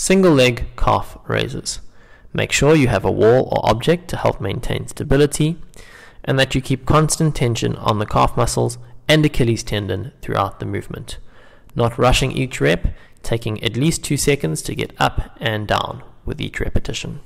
Single leg calf raises. Make sure you have a wall or object to help maintain stability and that you keep constant tension on the calf muscles and Achilles tendon throughout the movement. Not rushing each rep, taking at least two seconds to get up and down with each repetition.